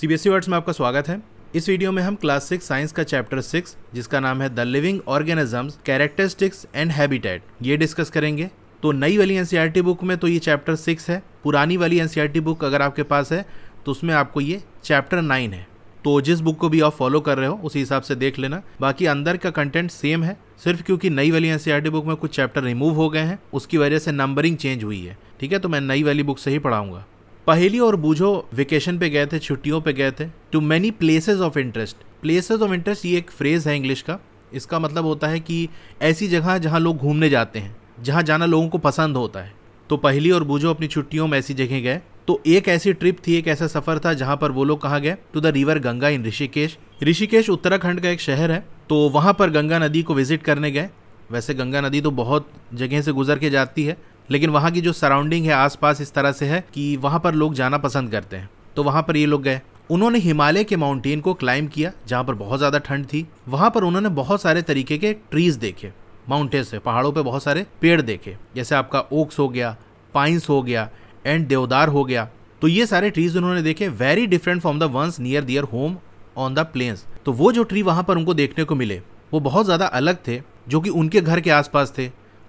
C B words में आपका स्वागत है इस वीडियो में हम क्लास सिक्स साइंस का चैप्टर सिक्स जिसका नाम है the living organisms characteristics and habitat ये डिस्कस करेंगे तो नई वाली एनसीईआरटी e बुक में तो ये चैप्टर सिक्स है पुरानी वाली एनसीईआरटी e बुक अगर आपके पास है तो उसमें आपको ये चैप्टर नाइन है तो जिस बुक को भी आप फॉलो कर रहे हो उसी हिसाब से देख लेना बाकी अंदर का कंटेंट सेम है सिर्फ क्योंकि नई वाली एनसीईआरटी e बुक में कुछ चैप्टर रिमूव हो गए हैं उसकी वजह से नंबरिंग चेंज हुई है ठीक है तो मैं नई वाली बुक से ही पढ़ाऊंगा पहेली और बूझो वेकेशन पे गए थे छुट्टियों पे गए थे too many places of interest places of interest ये एक फ्रेज़ है इंग्लिश का इसका मतलब होता है कि ऐसी जगह जहाँ लोग घूमने जाते हैं जहाँ जाना लोगों को पसंद होता है तो पहली और बूझो अपनी छुट्टियों में ऐसी जगह गए तो एक ऐसी ट्रिप थी एक ऐसा सफर था जहाँ पर वो लोग कहाँ गए to the river Ganga in Rishikesh Rishikesh Uttarakhand का एक शहर है तो वहाँ पर गंगा नदी को विजिट करने गए वैसे गंगा नदी तो बहुत जगह से गुजर के जाती है लेकिन वहाँ की जो सराउंडिंग है आसपास इस तरह से है कि वहाँ पर लोग जाना पसंद करते हैं तो वहाँ पर ये लोग गए उन्होंने हिमालय के माउंटेन को क्लाइंब किया जहाँ पर बहुत ज़्यादा ठंड थी वहाँ पर उन्होंने बहुत सारे तरीके के ट्रीज देखे माउंटेन से पहाड़ों पर बहुत सारे पेड़ देखे जैसे आपका ओक्स हो गया पाइंस हो गया एंड देवदार हो गया तो ये सारे ट्रीज उन्होंने देखे very different from the ones near their home on the plains तो वो जो ट्री वहाँ पर उनको देखने को मिले वो बहुत ज़्यादा अलग थे जो कि उनके घर के आसपास थे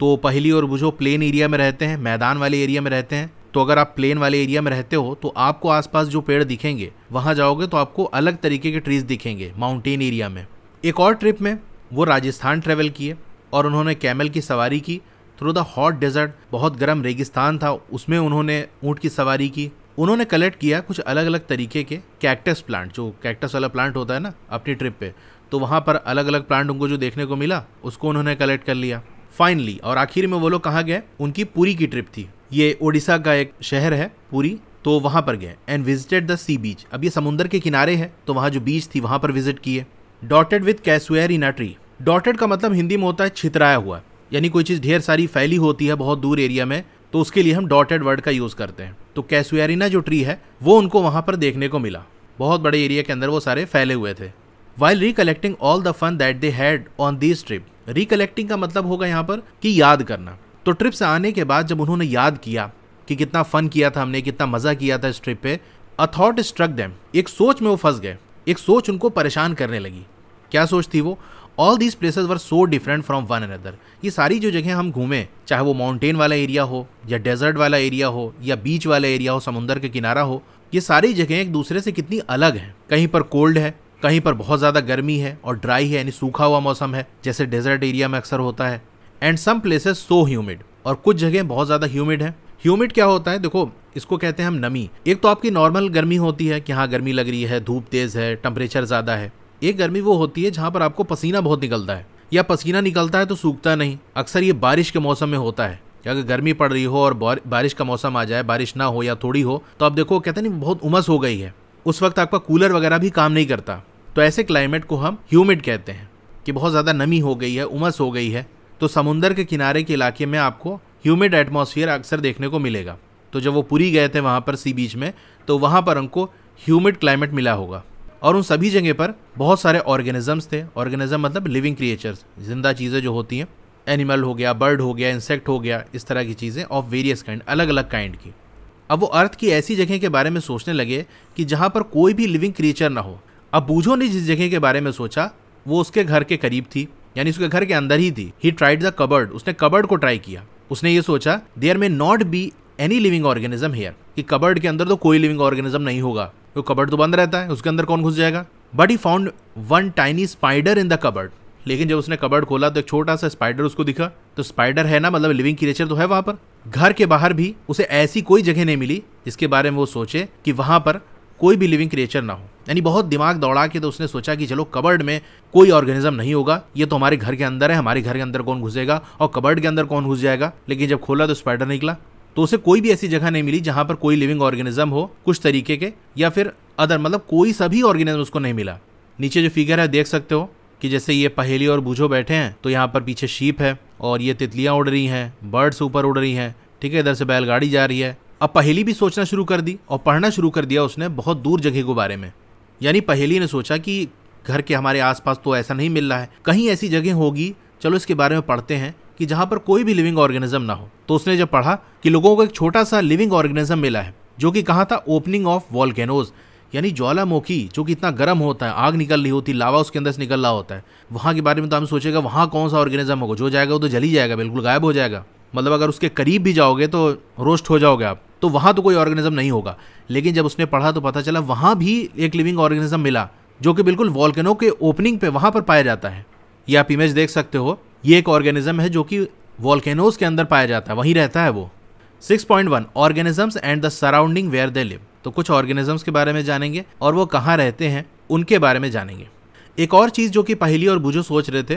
तो पहली और बुझो प्लेन एरिया में रहते हैं मैदान वाले एरिया में रहते हैं तो अगर आप प्लेन वाले एरिया में रहते हो तो आपको आसपास जो पेड़ दिखेंगे वहाँ जाओगे तो आपको अलग तरीके के ट्रीज दिखेंगे माउंटेन एरिया में एक और ट्रिप में वो राजस्थान ट्रेवल किए और उन्होंने कैमल की सवारी की थ्रू द हॉट डेजर्ट बहुत गर्म रेगिस्तान था उसमें उन्होंने ऊँट की सवारी की उन्होंने कलेक्ट किया कुछ अलग अलग तरीके के कैक्टस प्लांट जो कैक्टस वाला प्लांट होता है ना अपनी ट्रिप पे तो वहाँ पर अलग अलग प्लांट उनको जो देखने को मिला उसको उन्होंने कलेक्ट कर लिया फाइनली और आखिर में वो लोग कहाँ गए उनकी पूरी की ट्रिप थी ये ओडिशा का एक शहर है पूरी तो वहाँ पर गए and visited the sea beach अब ये समुंदर के किनारे है तो वहाँ जो बीच थी वहाँ पर विजिट किए dotted with casuarina in a tree dotted का मतलब हिंदी में होता है छितराया हुआ यानी कोई चीज़ ढेर सारी फैली होती है बहुत दूर एरिया में तो उसके लिए हम डॉटेड वर्ड का यूज़ करते हैं तो कैसुएरिना जो ट्री है वो उनको वहाँ पर देखने को मिला बहुत बड़े एरिया के अंदर वो सारे फैले हुए थे while recollecting all the fun that they had on this trip recollecting का मतलब होगा यहाँ पर कि याद करना तो ट्रिप से आने के बाद जब उन्होंने याद किया कि कितना फन किया था हमने कितना मज़ा किया था इस ट्रिप पे अ थॉट स्ट्रक दैम एक सोच में वो फंस गए एक सोच उनको परेशान करने लगी क्या सोच थी वो all these places were so different from one another ये सारी जो जगह हम घूमें चाहे वो माउंटेन वाला एरिया हो या डेजर्ट वाला एरिया हो या बीच वाला एरिया हो समुंदर के किनारा हो ये सारी जगह एक दूसरे से कितनी अलग हैं कहीं पर कोल्ड है कहीं पर बहुत ज़्यादा गर्मी है और ड्राई है यानी सूखा हुआ मौसम है जैसे डेजर्ट एरिया में अक्सर होता है and some places so humid और कुछ जगह बहुत ज़्यादा ह्यूमिड है ह्यूमिड क्या होता है देखो इसको कहते हैं हम नमी एक तो आपकी नॉर्मल गर्मी होती है कि हाँ गर्मी लग रही है धूप तेज़ है टेम्परेचर ज़्यादा है एक गर्मी वो होती है जहाँ पर आपको पसीना बहुत निकलता है या पसीना निकलता है तो सूखता नहीं अक्सर ये बारिश के मौसम में होता है अगर गर्मी पड़ रही हो और बारिश का मौसम आ जाए बारिश ना हो या थोड़ी हो तो आप देखो कहते हैं बहुत उमस हो गई है उस वक्त आपका कूलर वगैरह भी काम नहीं करता तो ऐसे क्लाइमेट को हम ह्यूमिड कहते हैं कि बहुत ज़्यादा नमी हो गई है उमस हो गई है तो समुंदर के किनारे के इलाके में आपको ह्यूमिड एटमोसफियर अक्सर देखने को मिलेगा तो जब वो पुरी गए थे वहाँ पर सी बीच में तो वहाँ पर उनको ह्यूमिड क्लाइमेट मिला होगा और उन सभी जगह पर बहुत सारे ऑर्गेनिजम्स थे ऑर्गेनिज्म मतलब लिविंग क्रिएचर्स जिंदा चीज़ें जो होती हैं एनिमल हो गया बर्ड हो गया इंसेक्ट हो गया इस तरह की चीज़ें ऑफ वेरियस काइंड अलग अलग काइंड की अब वो अर्थ की ऐसी जगह के बारे में सोचने लगे कि जहाँ पर कोई भी लिविंग क्रिएचर ना हो अब बूझो ने जिस जगह के बारे में सोचा वो उसके घर के करीब थी यानी उसके घर के अंदर ही थी ही ट्राइड द कबर्ड उसने कबर्ड को ट्राई किया उसने ये सोचा there may not be any living organism here कि कबर्ड के अंदर तो कोई लिविंग ऑर्गेनिज्म नहीं होगा वो तो कबर्ड तो बंद रहता है उसके अंदर कौन घुस जाएगा but he found one tiny spider in the cupboard लेकिन जब उसने कबर्ड खोला तो एक छोटा सा स्पाइडर उसको दिखा तो स्पाइडर है ना मतलब लिविंग क्रिएचर तो है वहां पर घर के बाहर भी उसे ऐसी कोई जगह नहीं मिली जिसके बारे में वो सोचे कि वहां पर कोई भी लिविंग क्रिएचर ना हो यानी बहुत दिमाग दौड़ा के तो उसने सोचा कि चलो कबर्ड में कोई ऑर्गेनिज्म नहीं होगा ये तो हमारे घर के अंदर है हमारे घर के अंदर कौन घुसेगा और कबर्ड के अंदर कौन घुस जाएगा लेकिन जब खोला तो स्पाइडर निकला तो उसे कोई भी ऐसी जगह नहीं मिली जहां पर कोई लिविंग ऑर्गेनिज्म हो कुछ तरीके के या फिर अदर मतलब कोई सभी ऑर्गेनिज्म उसको नहीं मिला नीचे जो फिगर है देख सकते हो कि जैसे ये पहेली और बूझो बैठे हैं तो यहाँ पर पीछे शीप है और ये तितलियाँ उड़ रही हैं बर्ड्स ऊपर उड़ रही हैं ठीक है इधर से बैलगाड़ी जा रही है अब पहेली भी सोचना शुरू कर दी और पढ़ना शुरू कर दिया उसने बहुत दूर जगह के बारे में यानी पहेली ने सोचा कि घर के हमारे आसपास तो ऐसा नहीं मिल रहा है कहीं ऐसी जगह होगी चलो इसके बारे में पढ़ते हैं कि जहाँ पर कोई भी लिविंग ऑर्गेनिज्म ना हो तो उसने जब पढ़ा कि लोगों को एक छोटा सा लिविंग ऑर्गेनिज्म मिला है जो कि कहाँ था ओपनिंग ऑफ वॉलकेनोज यानी ज्वालामुखी जो कि इतना गर्म होता है आग निकल रही होती लावा उसके अंदर से निकल रहा होता है वहाँ के बारे में तो हम सोचेगा वहाँ कौन सा ऑर्गेनिज्म होगा जो जाएगा वो तो जली जाएगा बिल्कुल गायब हो जाएगा मतलब अगर उसके करीब भी जाओगे तो रोस्ट हो जाओगे आप तो वहाँ तो कोई ऑर्गेनिज्म नहीं होगा लेकिन जब उसने पढ़ा तो पता चला वहाँ भी एक लिविंग ऑर्गेनिज्म मिला जो कि बिल्कुल वॉल्केनो के ओपनिंग पे वहाँ पर पाया जाता है ये आप इमेज देख सकते हो ये एक ऑर्गेनिज्म है जो कि वॉल्केनोज के अंदर पाया जाता है वहीं रहता है वो six point one organisms and the surrounding where they live तो कुछ ऑर्गेनिजम्स के बारे में जानेंगे और वो कहाँ रहते हैं उनके बारे में जानेंगे एक और चीज़ जो कि पहली और बुझो सोच रहे थे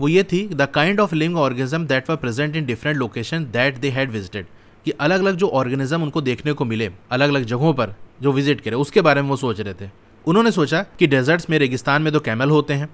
वो ये थी the kind of living organism that were present in different location that they had visited कि अलग अलग जो ऑर्गेनिज्म उनको देखने को मिले अलग अलग जगहों पर जो विजिट करे उसके बारे में वो सोच रहे थे उन्होंने सोचा कि डेजर्ट्स में रेगिस्तान में तो कैमल होते हैं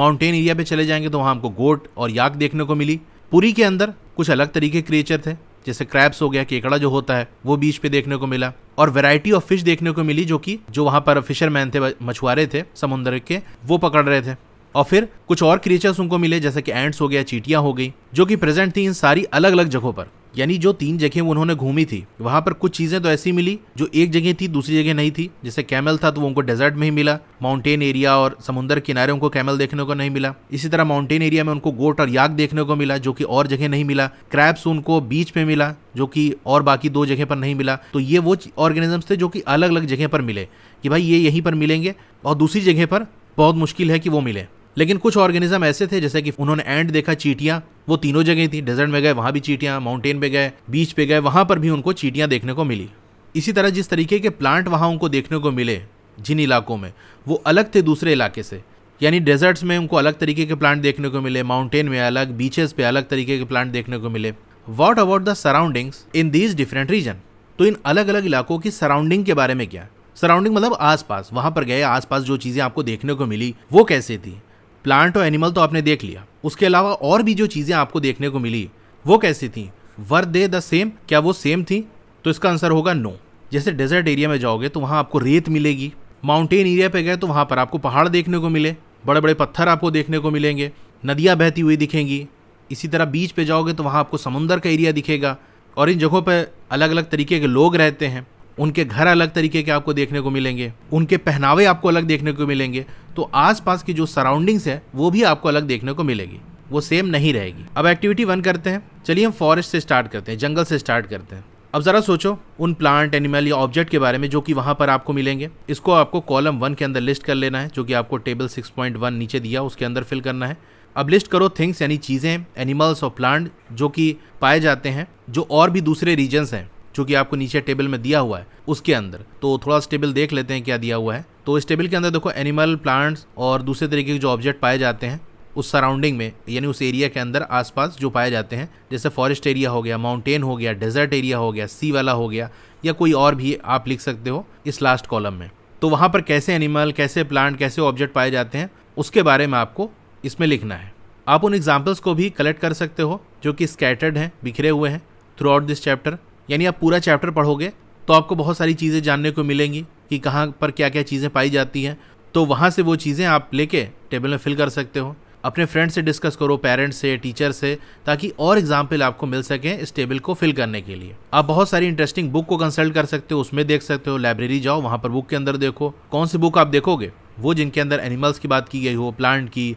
माउंटेन एरिया पे चले जाएंगे तो वहाँ हमको गोट और याक देखने को मिली पुरी के अंदर कुछ अलग तरीके के क्रिएचर थे जैसे क्रैप्स हो गया केकड़ा जो होता है वो बीच पे देखने को मिला और वैरायटी ऑफ फिश देखने को मिली जो कि जो वहाँ पर फिशरमैन थे मछुआरे थे समुद्र के वो पकड़ रहे थे और फिर कुछ और क्रिएचर्स उनको मिले जैसे कि एंट्स हो गया चीटियाँ हो गई जो कि प्रेजेंट थी इन सारी अलग अलग जगहों पर यानी जो तीन जगह उन्होंने घूमी थी वहां पर कुछ चीजें तो ऐसी मिली जो एक जगह थी दूसरी जगह नहीं थी जैसे कैमल था तो वो उनको डेजर्ट में ही मिला माउंटेन एरिया और समुद्र किनारे उनको कैमल देखने को नहीं मिला इसी तरह माउंटेन एरिया में उनको गोट और याक देखने को मिला जो कि और जगह नहीं मिला क्रैप्स उनको बीच में मिला जो कि और बाकी दो जगह पर नहीं मिला तो ये वो ऑर्गेनिजम्स थे जो कि अलग अलग जगह पर मिले कि भाई ये यहीं पर मिलेंगे और दूसरी जगह पर बहुत मुश्किल है कि वो मिले लेकिन कुछ ऑर्गेनिज्म ऐसे थे जैसे कि उन्होंने एंड देखा चीटियाँ वो तीनों जगह थी डेजर्ट में गए वहाँ भी चीटियाँ माउंटेन पे गए बीच पे गए वहां पर भी उनको चीटियाँ देखने को मिली इसी तरह जिस तरीके के प्लांट वहाँ उनको देखने को मिले जिन इलाकों में वो अलग थे दूसरे इलाके से यानी डेजर्ट्स में उनको अलग तरीके के प्लांट देखने को मिले माउंटेन में अलग बीचेस पे अलग तरीके के प्लांट देखने को मिले what about the surroundings in these different region तो इन अलग अलग इलाकों की सराउंडिंग के बारे में क्या सराउंडिंग मतलब आसपास वहां पर गए आसपास जो चीजें आपको देखने को मिली वो कैसे थी प्लांट और एनिमल तो आपने देख लिया उसके अलावा और भी जो चीज़ें आपको देखने को मिली वो कैसी थी वर दे द सेम क्या वो सेम थी तो इसका आंसर होगा नो जैसे डेजर्ट एरिया में जाओगे तो वहाँ आपको रेत मिलेगी माउंटेन एरिया पे गए तो वहाँ पर आपको पहाड़ देखने को मिले बड़े बड़े पत्थर आपको देखने को मिलेंगे नदियाँ बहती हुई दिखेंगी इसी तरह बीच पे जाओगे तो वहाँ आपको समुंदर का एरिया दिखेगा और इन जगहों पर अलग अलग तरीके के लोग रहते हैं उनके घर अलग तरीके के आपको देखने को मिलेंगे उनके पहनावे आपको अलग देखने को मिलेंगे तो आसपास की जो सराउंडिंग्स है वो भी आपको अलग देखने को मिलेगी वो सेम नहीं रहेगी अब एक्टिविटी वन करते हैं चलिए हम फॉरेस्ट से स्टार्ट करते हैं जंगल से स्टार्ट करते हैं अब ज़रा सोचो उन प्लांट एनिमल या ऑब्जेक्ट के बारे में जो कि वहाँ पर आपको मिलेंगे इसको आपको कॉलम वन के अंदर लिस्ट कर लेना है जो कि आपको टेबल सिक्स पॉइंट वन नीचे दिया उसके अंदर फिल करना है अब लिस्ट करो थिंग्स यानी चीज़ें एनिमल्स और प्लांट जो कि पाए जाते हैं जो और भी दूसरे रीजन्स हैं जो कि आपको नीचे टेबल में दिया हुआ है उसके अंदर तो थोड़ा सा टेबल देख लेते हैं क्या दिया हुआ है तो इस टेबल के अंदर देखो एनिमल प्लांट्स और दूसरे तरीके के जो ऑब्जेक्ट पाए जाते हैं उस सराउंडिंग में यानी उस एरिया के अंदर आसपास जो पाए जाते हैं जैसे फॉरेस्ट एरिया हो गया माउंटेन हो गया डेजर्ट एरिया हो गया सी वाला हो गया या कोई और भी आप लिख सकते हो इस लास्ट कॉलम में तो वहाँ पर कैसे एनिमल कैसे प्लांट कैसे ऑब्जेक्ट पाए जाते हैं उसके बारे में आपको इसमें लिखना है आप उन एग्जाम्पल्स को भी कलेक्ट कर सकते हो जो कि स्कैटर्ड हैं बिखरे हुए हैं थ्रू आउट दिस चैप्टर यानी आप पूरा चैप्टर पढ़ोगे तो आपको बहुत सारी चीज़ें जानने को मिलेंगी कि कहाँ पर क्या क्या चीज़ें पाई जाती हैं तो वहाँ से वो चीज़ें आप लेके टेबल में फिल कर सकते हो अपने फ्रेंड से डिस्कस करो पेरेंट्स से टीचर से ताकि और एग्जाम्पल आपको मिल सकें इस टेबल को फिल करने के लिए आप बहुत सारी इंटरेस्टिंग बुक को कंसल्ट कर सकते हो उसमें देख सकते हो लाइब्रेरी जाओ वहाँ पर बुक के अंदर देखो कौन सी बुक आप देखोगे वो जिनके अंदर एनिमल्स की बात की गई हो प्लांट की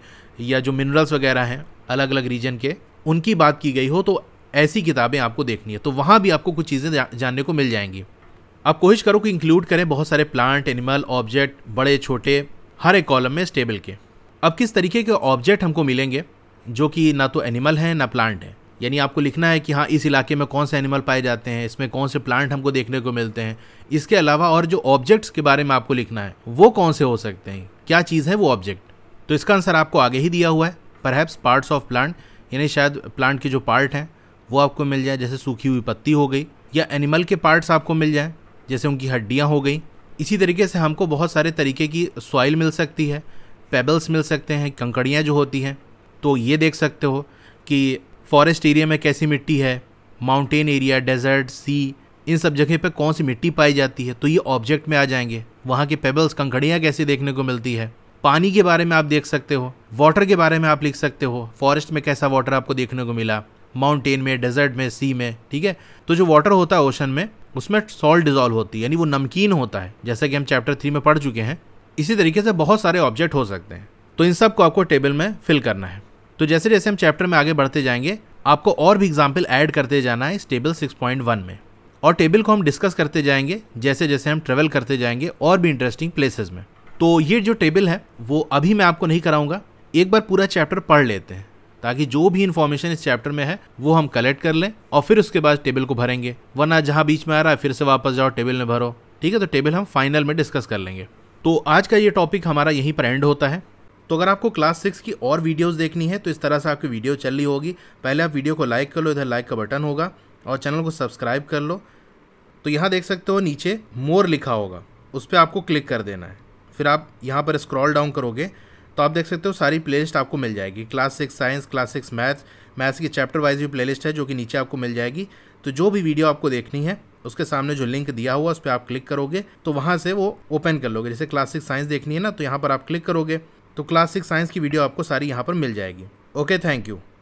या जो मिनरल्स वगैरह हैं अलग अलग रीजन के उनकी बात की गई हो तो ऐसी किताबें आपको देखनी है तो वहाँ भी आपको कुछ चीज़ें जानने को मिल जाएंगी आप कोशिश करो कि इंक्लूड करें बहुत सारे प्लांट एनिमल ऑब्जेक्ट बड़े छोटे हर एक कॉलम में स्टेबल के अब किस तरीके के ऑब्जेक्ट हमको मिलेंगे जो कि ना तो एनिमल हैं ना प्लांट हैं यानी आपको लिखना है कि हाँ इस इलाके में कौन से एनिमल पाए जाते हैं इसमें कौन से प्लांट हमको देखने को मिलते हैं इसके अलावा और जो ऑब्जेक्ट्स के बारे में आपको लिखना है वो कौन से हो सकते हैं क्या चीज़ है वो ऑब्जेक्ट तो इसका आंसर आपको आगे ही दिया हुआ है परहैप्स पार्ट्स ऑफ प्लांट यानी शायद प्लांट के जो पार्ट हैं वो आपको मिल जाए जैसे सूखी हुई पत्ती हो गई या एनिमल के पार्ट्स आपको मिल जाएँ जैसे उनकी हड्डियाँ हो गई इसी तरीके से हमको बहुत सारे तरीके की सॉइल मिल सकती है पेबल्स मिल सकते हैं कंकड़ियाँ जो होती हैं तो ये देख सकते हो कि फॉरेस्ट एरिया में कैसी मिट्टी है माउंटेन एरिया डेजर्ट सी इन सब जगह पे कौन सी मिट्टी पाई जाती है तो ये ऑब्जेक्ट में आ जाएंगे वहाँ के पेबल्स कंकड़ियाँ कैसे देखने को मिलती है पानी के बारे में आप देख सकते हो वाटर के बारे में आप लिख सकते हो फॉरेस्ट में कैसा वाटर आपको देखने को मिला माउंटेन में डेजर्ट में सी में ठीक है तो जो वाटर होता है ओशन में उसमें सॉल्ट डिजॉल्व होती है यानी वो नमकीन होता है जैसा कि हम चैप्टर थ्री में पढ़ चुके हैं इसी तरीके से बहुत सारे ऑब्जेक्ट हो सकते हैं तो इन सब को आपको टेबल में फिल करना है तो जैसे जैसे हम चैप्टर में आगे बढ़ते जाएंगे आपको और भी एग्जाम्पल ऐड करते जाना है इस टेबल सिक्स में और टेबल को हम डिस्कस करते जाएंगे जैसे जैसे हम ट्रेवल करते जाएंगे और भी इंटरेस्टिंग प्लेसेस में तो ये जो टेबल है वो अभी मैं आपको नहीं कराऊंगा एक बार पूरा चैप्टर पढ़ लेते हैं ताकि जो भी इन्फॉर्मेशन इस चैप्टर में है वो हम कलेक्ट कर लें और फिर उसके बाद टेबल को भरेंगे वरना जहाँ बीच में आ रहा है फिर से वापस जाओ टेबल में भरो ठीक है तो टेबल हम फाइनल में डिस्कस कर लेंगे तो आज का ये टॉपिक हमारा यहीं पर एंड होता है तो अगर आपको क्लास सिक्स की और वीडियोस देखनी है तो इस तरह से आपकी वीडियो चल रही होगी पहले आप वीडियो को लाइक कर लो इधर लाइक का बटन होगा और चैनल को सब्सक्राइब कर लो तो यहाँ देख सकते हो नीचे मोर लिखा होगा उस पर आपको क्लिक कर देना है फिर आप यहाँ पर स्क्रॉल डाउन करोगे तो आप देख सकते हो सारी प्लेलिस्ट आपको मिल जाएगी class six science class six maths maths की चैप्टर वाइज भी प्लेलिस्ट है जो कि नीचे आपको मिल जाएगी तो जो भी वीडियो आपको देखनी है उसके सामने जो लिंक दिया हुआ उस पर आप क्लिक करोगे तो वहाँ से वो ओपन कर लोगे जैसे क्लास सिक्स साइंस देखनी है ना तो यहाँ पर आप क्लिक करोगे तो क्लास सिक्स साइंस की वीडियो आपको सारी यहाँ पर मिल जाएगी ओके थैंक यू